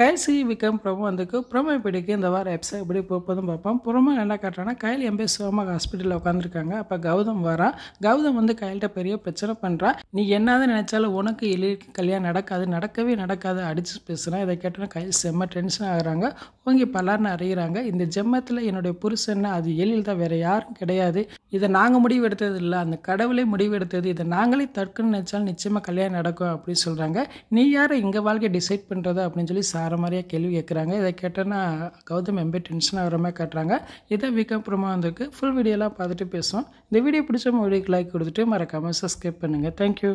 Kyle சி விக்ரம் பிரபு வந்துக்கு புறமை பிடிக்கு இந்த வாரம் எபிசோட் எப்படி போகுதுன்னு பார்ப்போம் புறமா என்ன காட்டுறாங்கன்னா கைல் எம்பே சிவமா ஹாஸ்பிட்டலில் உட்காந்துருக்காங்க அப்போ கௌதம் வரான் கௌதம் வந்து கையில்கிட்ட பெரிய பிரச்சனை பண்ணுறான் நீ என்னதான் நினச்சாலும் உனக்கு இழுக்கு கல்யாணம் நடக்காது நடக்கவே நடக்காது அடிச்சு பேசுகிறேன் இதை கேட்டோன்னா கையில் செம்ம டென்ஷன் ஆகிறாங்க ஓங்கி பலர்னு அறிகிறாங்க இந்த ஜெம்மத்தில் என்னுடைய புருஷன்னு அது எழில் தான் வேறு யாரும் கிடையாது இதை நாங்கள் முடிவு எடுத்தது இல்லை அந்த கடவுளே முடிவு எடுத்தது இதை நாங்களே தடுக்கணும்னு நினச்சாலும் நிச்சயமாக கல்யாணம் நடக்கும் அப்படின்னு சொல்கிறாங்க நீ யாரை எங்கள் வாழ்க்கையை டிசைட் பண்ணுறது அப்படின்னு சொல்லி சார் மாதிரியாக கேள்வி கேட்குறாங்க இதை கேட்டேன்னா கௌதம் எம்பி டென்ஷன் ஆகிற மாதிரி காட்டுறாங்க இதை வீக்கம் ப்ரோமோ வந்திருக்கு ஃபுல் வீடியோலாம் பார்த்துட்டு பேசுவோம் இந்த வீடியோ பிடிச்ச மொழிக்கு லைக் கொடுத்துட்டு மறக்காமல் சப்ஸ்கிரைப் பண்ணுங்கள் தேங்க்யூ